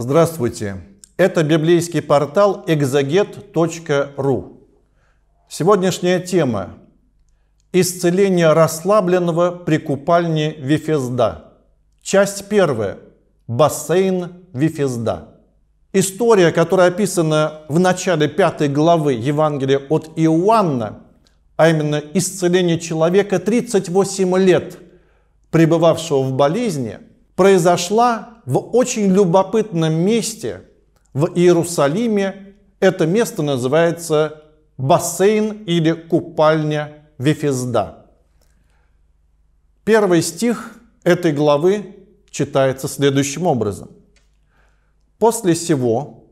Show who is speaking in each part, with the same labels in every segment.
Speaker 1: Здравствуйте! Это библейский портал exaget.ru. Сегодняшняя тема – исцеление расслабленного при купальне Вифезда. Часть первая – бассейн Вифезда. История, которая описана в начале пятой главы Евангелия от Иоанна, а именно исцеление человека 38 лет, пребывавшего в болезни – произошла в очень любопытном месте в Иерусалиме. Это место называется бассейн или купальня Вифезда. Первый стих этой главы читается следующим образом. «После сего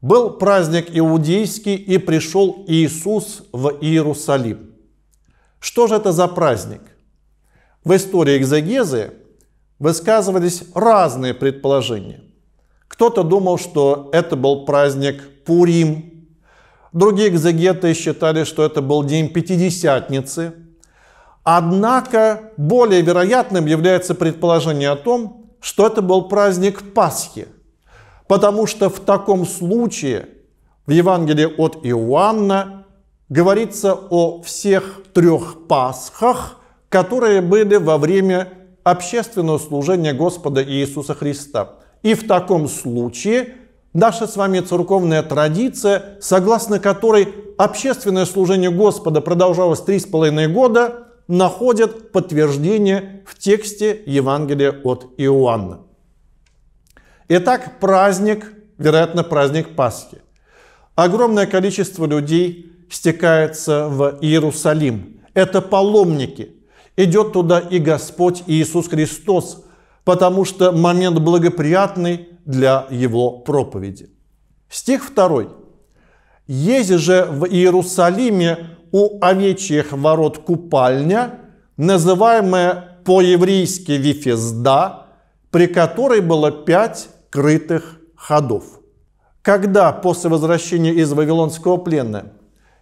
Speaker 1: был праздник иудейский, и пришел Иисус в Иерусалим». Что же это за праздник? В истории экзегезы высказывались разные предположения. Кто-то думал, что это был праздник Пурим, другие экзегеты считали, что это был день Пятидесятницы. Однако более вероятным является предположение о том, что это был праздник Пасхи, потому что в таком случае в Евангелии от Иоанна говорится о всех трех Пасхах, которые были во время общественного служения Господа Иисуса Христа. И в таком случае наша с вами церковная традиция, согласно которой общественное служение Господа продолжалось три с половиной года, находит подтверждение в тексте Евангелия от Иоанна. Итак, праздник, вероятно, праздник Пасхи. Огромное количество людей стекается в Иерусалим. Это паломники – идет туда и Господь Иисус Христос, потому что момент благоприятный для его проповеди. Стих 2. «Ези же в Иерусалиме у овечьих ворот купальня, называемая по-еврейски Вифезда, при которой было пять крытых ходов. Когда после возвращения из Вавилонского плена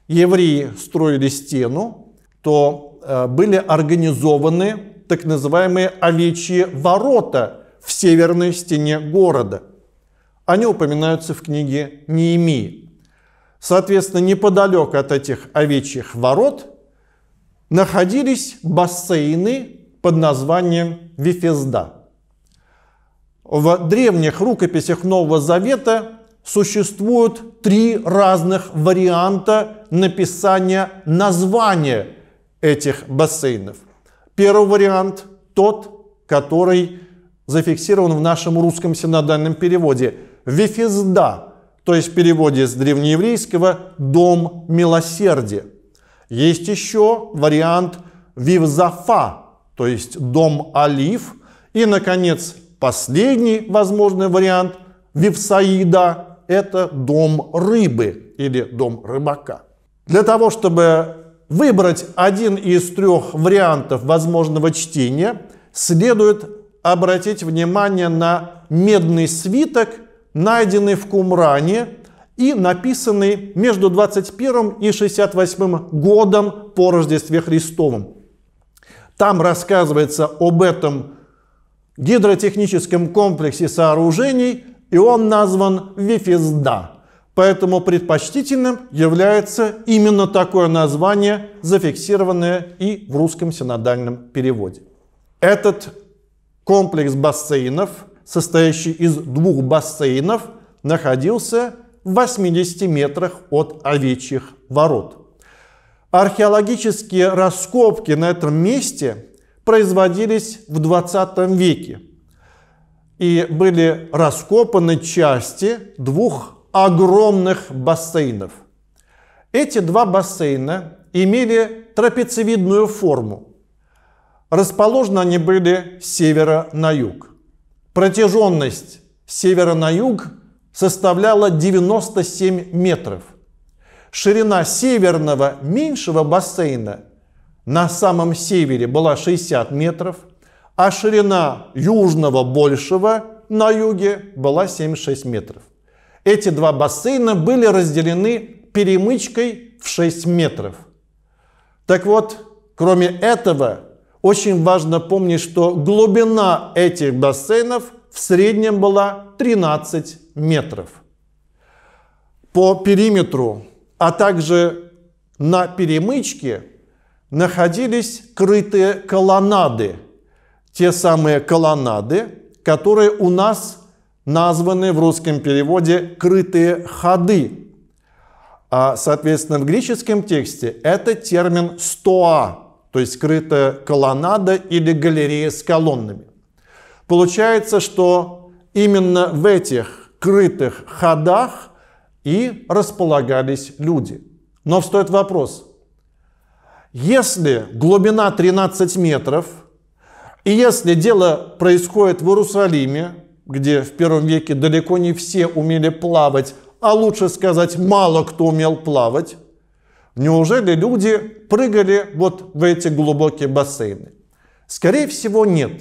Speaker 1: евреи строили стену, то Э, были организованы так называемые овечьи ворота в северной стене города. Они упоминаются в книге Неемии. Соответственно, неподалеку от этих овечьих ворот находились бассейны под названием Вифезда. В древних рукописях Нового Завета существуют три разных варианта написания названия этих бассейнов. Первый вариант тот, который зафиксирован в нашем русском синодальном переводе. Вифизда, то есть в переводе с древнееврейского «дом милосердия». Есть еще вариант Вивзафа, то есть «дом олив». И, наконец, последний возможный вариант Вивсаида – это «дом рыбы» или «дом рыбака». Для того, чтобы Выбрать один из трех вариантов возможного чтения. Следует обратить внимание на медный свиток, найденный в Кумране и написанный между 21 и 68 годом по Рождестве Христовом. Там рассказывается об этом гидротехническом комплексе сооружений, и он назван Вифезда. Поэтому предпочтительным является именно такое название, зафиксированное и в русском синодальном переводе. Этот комплекс бассейнов, состоящий из двух бассейнов, находился в 80 метрах от овечьих ворот. Археологические раскопки на этом месте производились в 20 веке и были раскопаны части двух огромных бассейнов. Эти два бассейна имели трапециевидную форму. Расположены они были с севера на юг. Протяженность с севера на юг составляла 97 метров. Ширина северного меньшего бассейна на самом севере была 60 метров, а ширина южного большего на юге была 76 метров. Эти два бассейна были разделены перемычкой в 6 метров. Так вот, кроме этого, очень важно помнить, что глубина этих бассейнов в среднем была 13 метров. По периметру, а также на перемычке находились крытые колоннады. Те самые колоннады, которые у нас названы в русском переводе «крытые ходы». А, соответственно, в греческом тексте это термин «стоа», то есть крытая колоннада или галерея с колоннами. Получается, что именно в этих крытых ходах и располагались люди. Но встает вопрос, если глубина 13 метров, и если дело происходит в Иерусалиме, где в первом веке далеко не все умели плавать, а лучше сказать, мало кто умел плавать, неужели люди прыгали вот в эти глубокие бассейны? Скорее всего, нет.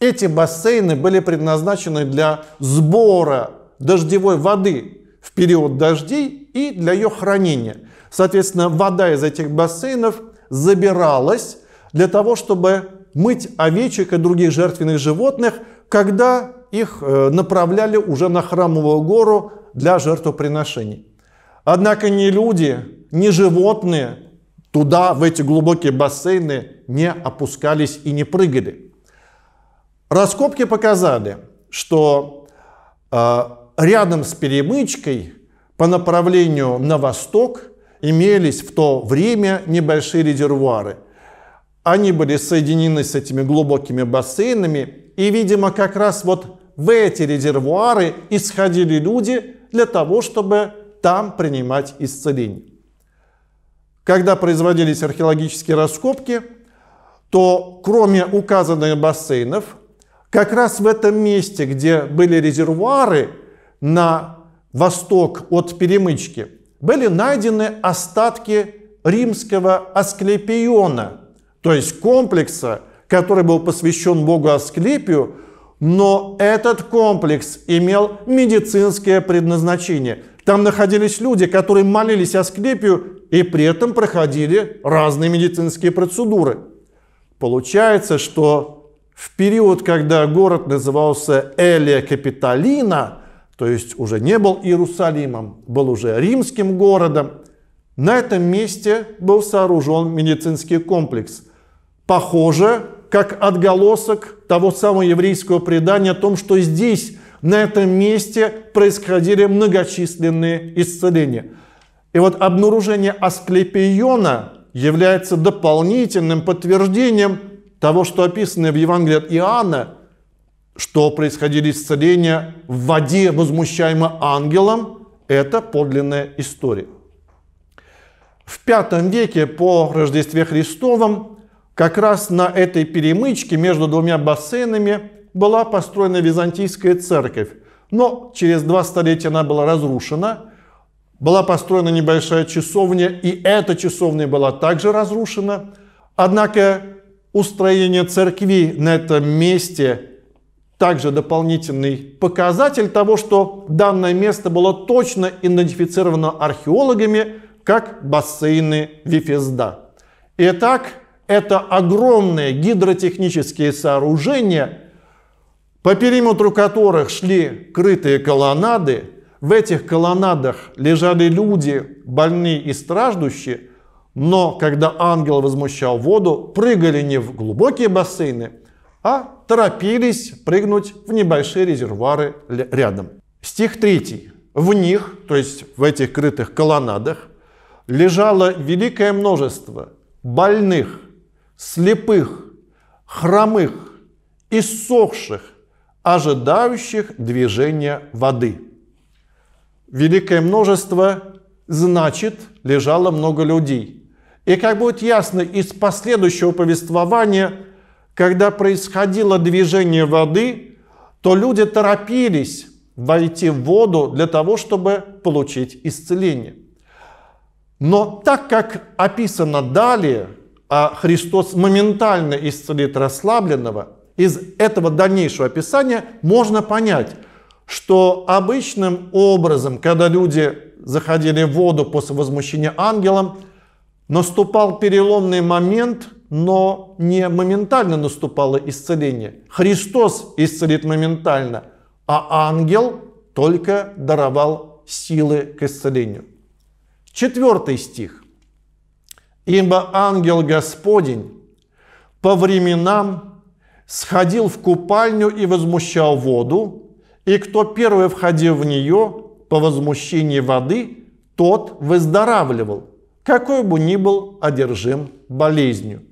Speaker 1: Эти бассейны были предназначены для сбора дождевой воды в период дождей и для ее хранения. Соответственно, вода из этих бассейнов забиралась для того, чтобы мыть овечек и других жертвенных животных, когда их э, направляли уже на храмовую гору для жертвоприношений. Однако ни люди, ни животные туда, в эти глубокие бассейны, не опускались и не прыгали. Раскопки показали, что э, рядом с перемычкой по направлению на восток имелись в то время небольшие резервуары. Они были соединены с этими глубокими бассейнами, и, видимо, как раз вот в эти резервуары исходили люди для того, чтобы там принимать исцеление. Когда производились археологические раскопки, то кроме указанных бассейнов, как раз в этом месте, где были резервуары на восток от перемычки, были найдены остатки римского Асклепиона, то есть комплекса, который был посвящен богу Асклепию, но этот комплекс имел медицинское предназначение. Там находились люди, которые молились о Асклепию и при этом проходили разные медицинские процедуры. Получается, что в период, когда город назывался Элия Капитолина, то есть уже не был Иерусалимом, был уже римским городом, на этом месте был сооружен медицинский комплекс. Похоже как отголосок того самого еврейского предания о том, что здесь, на этом месте, происходили многочисленные исцеления. И вот обнаружение Асклепиона является дополнительным подтверждением того, что описано в Евангелии от Иоанна, что происходили исцеления в воде, возмущаемо ангелом, это подлинная история. В V веке по Рождестве Христовом как раз на этой перемычке между двумя бассейнами была построена византийская церковь, но через два столетия она была разрушена, была построена небольшая часовня, и эта часовня была также разрушена. Однако устроение церкви на этом месте также дополнительный показатель того, что данное место было точно идентифицировано археологами как бассейны Вифезда. Итак, это огромные гидротехнические сооружения, по периметру которых шли крытые колоннады. В этих колоннадах лежали люди, больные и страждущие. Но когда ангел возмущал воду, прыгали не в глубокие бассейны, а торопились прыгнуть в небольшие резервуары рядом. Стих 3. В них, то есть в этих крытых колоннадах, лежало великое множество больных, слепых, хромых, иссохших, ожидающих движения воды. Великое множество значит лежало много людей. И как будет ясно из последующего повествования, когда происходило движение воды, то люди торопились войти в воду для того, чтобы получить исцеление. Но так как описано далее – а Христос моментально исцелит расслабленного, из этого дальнейшего описания можно понять, что обычным образом, когда люди заходили в воду после возмущения ангелом, наступал переломный момент, но не моментально наступало исцеление. Христос исцелит моментально, а ангел только даровал силы к исцелению. Четвертый стих. Ибо ангел Господень по временам сходил в купальню и возмущал воду, и кто первый входил в нее по возмущении воды, тот выздоравливал, какой бы ни был одержим болезнью.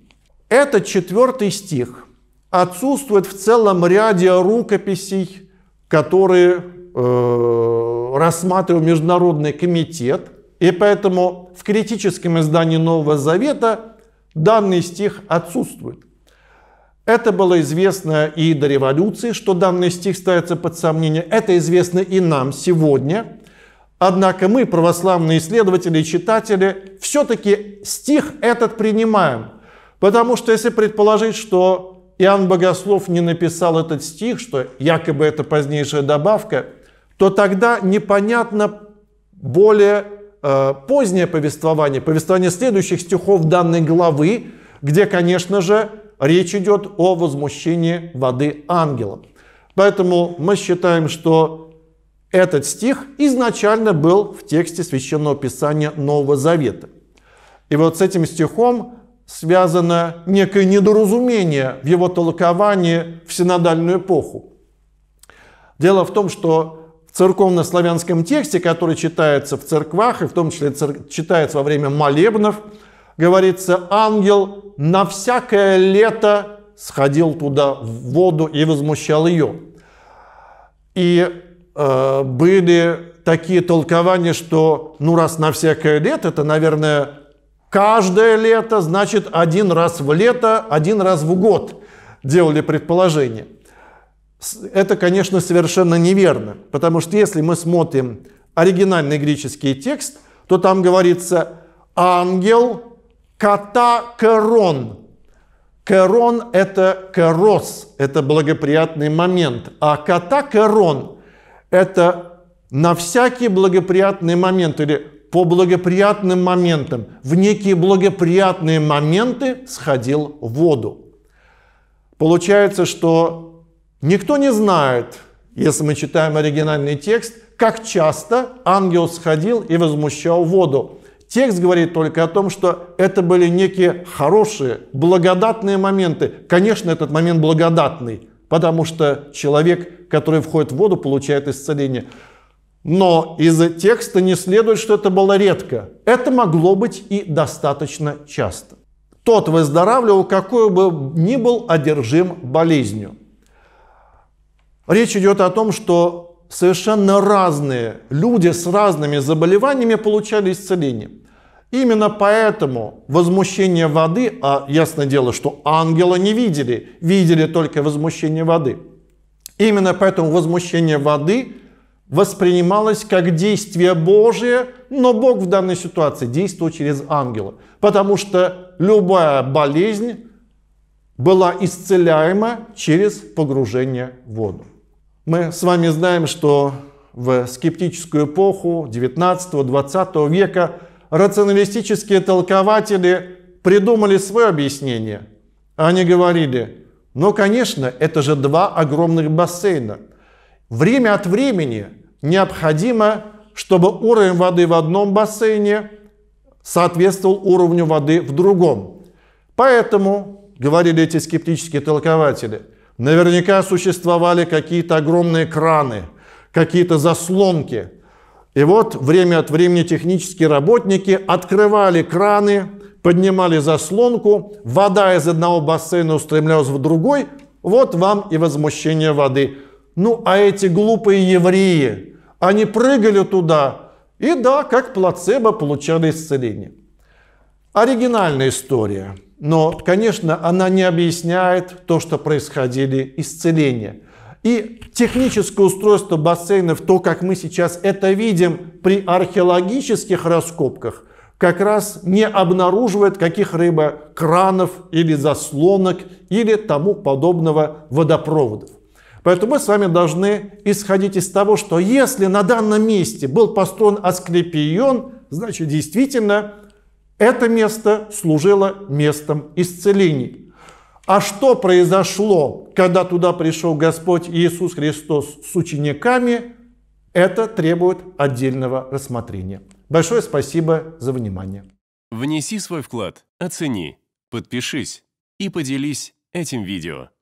Speaker 1: Это четвертый стих. Отсутствует в целом ряде рукописей, которые э, рассматривал Международный комитет – и поэтому в критическом издании Нового Завета данный стих отсутствует. Это было известно и до революции, что данный стих ставится под сомнение. Это известно и нам сегодня. Однако мы, православные исследователи и читатели, все-таки стих этот принимаем. Потому что если предположить, что Иоанн Богослов не написал этот стих, что якобы это позднейшая добавка, то тогда непонятно более Э, позднее повествование, повествование следующих стихов данной главы, где, конечно же, речь идет о возмущении воды ангелом. Поэтому мы считаем, что этот стих изначально был в тексте Священного Писания Нового Завета. И вот с этим стихом связано некое недоразумение в его толковании в синодальную эпоху. Дело в том, что в церковно-славянском тексте, который читается в церквах и в том числе цер... читается во время молебнов, говорится, ангел на всякое лето сходил туда в воду и возмущал ее. И э, были такие толкования, что ну раз на всякое лето, это, наверное, каждое лето, значит один раз в лето, один раз в год делали предположение – это, конечно, совершенно неверно, потому что если мы смотрим оригинальный греческий текст, то там говорится «ангел ката керон». Керон – это керос, это благоприятный момент, а ката керон – это на всякий благоприятный момент или по благоприятным моментам, в некие благоприятные моменты сходил в воду. Получается, что Никто не знает, если мы читаем оригинальный текст, как часто ангел сходил и возмущал воду. Текст говорит только о том, что это были некие хорошие, благодатные моменты. Конечно, этот момент благодатный, потому что человек, который входит в воду, получает исцеление. Но из текста не следует, что это было редко. Это могло быть и достаточно часто. Тот выздоравливал, какой бы ни был одержим болезнью. Речь идет о том, что совершенно разные люди с разными заболеваниями получали исцеление. Именно поэтому возмущение воды, а ясное дело, что ангела не видели, видели только возмущение воды. Именно поэтому возмущение воды воспринималось как действие Божие, но Бог в данной ситуации действовал через ангела. Потому что любая болезнь была исцеляема через погружение в воду. Мы с вами знаем, что в скептическую эпоху 19-20 века рационалистические толкователи придумали свое объяснение. Они говорили, ну конечно, это же два огромных бассейна. Время от времени необходимо, чтобы уровень воды в одном бассейне соответствовал уровню воды в другом. Поэтому говорили эти скептические толкователи, наверняка существовали какие-то огромные краны, какие-то заслонки. И вот время от времени технические работники открывали краны, поднимали заслонку, вода из одного бассейна устремлялась в другой, вот вам и возмущение воды. Ну, а эти глупые евреи, они прыгали туда, и да, как плацебо получали исцеление. Оригинальная история – но, конечно, она не объясняет то, что происходили исцеления. И техническое устройство бассейнов, то, как мы сейчас это видим при археологических раскопках, как раз не обнаруживает каких-либо кранов или заслонок или тому подобного водопроводов. Поэтому мы с вами должны исходить из того, что если на данном месте был построен Асклепион, значит, действительно это место служило местом исцелений. А что произошло, когда туда пришел Господь Иисус Христос с учениками, это требует отдельного рассмотрения. Большое спасибо за внимание. Внеси свой вклад, оцени, подпишись и поделись этим видео.